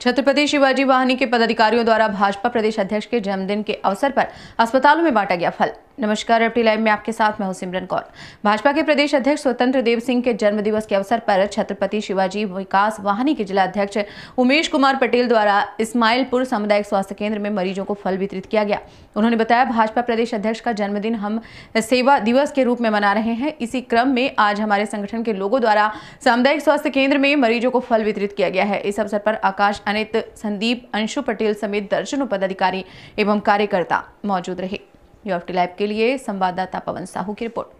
छत्रपति शिवाजी वाहनी के पदाधिकारियों द्वारा भाजपा प्रदेश अध्यक्ष के जन्मदिन के अवसर पर अस्पतालों में बांटा गया फल नमस्कार एफ लाइव में आपके साथ मैं हूं सिमरन कौर भाजपा के प्रदेश अध्यक्ष स्वतंत्र देव सिंह के जन्म दिवस के अवसर पर छत्रपति शिवाजी विकास वाहनी के जिला अध्यक्ष उमेश कुमार पटेल द्वारा इस्माइलपुर सामुदायिक स्वास्थ्य केंद्र में मरीजों को फल वितरित किया गया उन्होंने बताया भाजपा प्रदेश अध्यक्ष का जन्मदिन हम सेवा दिवस के रूप में मना रहे हैं इसी क्रम में आज हमारे संगठन के लोगों द्वारा सामुदायिक स्वास्थ्य केंद्र में मरीजों को फल वितरित किया गया है इस अवसर पर आकाश अनित संदीप अंशु पटेल समेत दर्जनों पदाधिकारी एवं कार्यकर्ता मौजूद रहे न्यूयॉर्क लाइव के लिए संवाददाता पवन साहू की रिपोर्ट